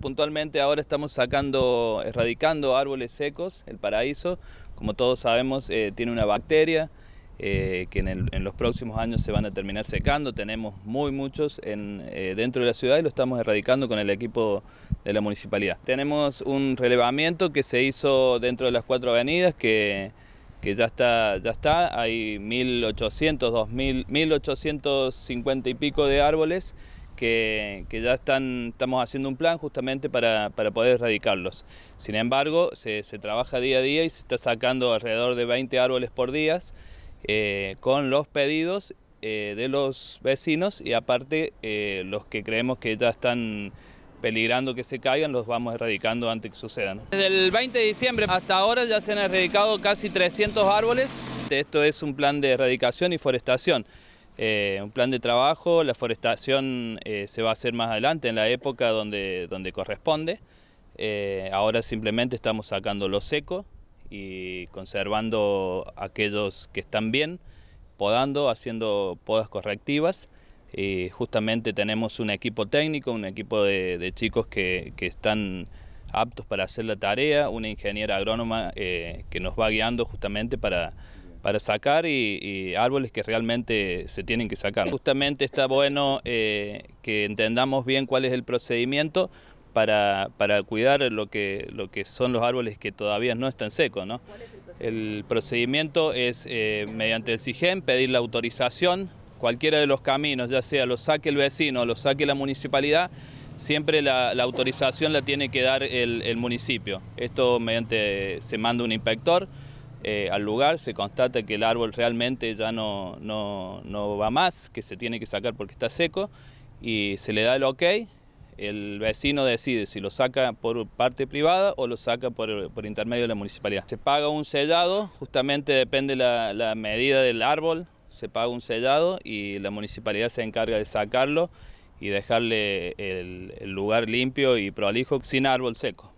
Puntualmente ahora estamos sacando, erradicando árboles secos, el paraíso, como todos sabemos eh, tiene una bacteria eh, que en, los próximos años se van a terminar secando, tenemos muy muchos eh, dentro de la ciudad y lo estamos erradicando con el equipo de la municipalidad. Tenemos un relevamiento que se hizo dentro de las cuatro avenidas que, ya está, ya está, hay 1800, 2000, 1850 y pico de árboles que, ya están, estamos haciendo un plan justamente para, poder erradicarlos. Sin embargo, se, trabaja día a día y se está sacando alrededor de 20 árboles por día eh, con los pedidos eh, de los vecinos y aparte eh, los que creemos que ya están peligrando que se caigan, los vamos erradicando antes que sucedan. Desde el 20 de diciembre hasta ahora ya se han erradicado casi 300 árboles. Esto es un plan de erradicación y forestación. Eh, un plan de trabajo, la forestación eh, se va a hacer más adelante, en la época donde, donde corresponde. Eh, ahora simplemente estamos sacando lo seco y conservando aquellos que están bien, podando, haciendo podas correctivas. Y justamente tenemos un equipo técnico, un equipo de, chicos que, están aptos para hacer la tarea, una ingeniera agrónoma que nos va guiando justamente para para sacar y, árboles que realmente se tienen que sacar. Justamente está bueno eh, que entendamos bien cuál es el procedimiento para, cuidar lo que, lo que son los árboles que todavía no están secos. ¿no? el, procedimiento? es eh, mediante el SIGEM pedir la autorización, cualquiera de los caminos, ya sea lo saque el vecino o lo saque la municipalidad, siempre la, autorización la tiene que dar el, el municipio. Esto mediante se manda un inspector. Eh, al lugar, se constata que el árbol realmente ya no, no, va más, que se tiene que sacar porque está seco y se le da el ok. El vecino decide si lo saca por parte privada o lo saca por, intermedio de la municipalidad. Se paga un sellado, justamente depende la, la medida del árbol, se paga un sellado y la municipalidad se encarga de sacarlo y dejarle el, el lugar limpio y prolijo sin árbol seco.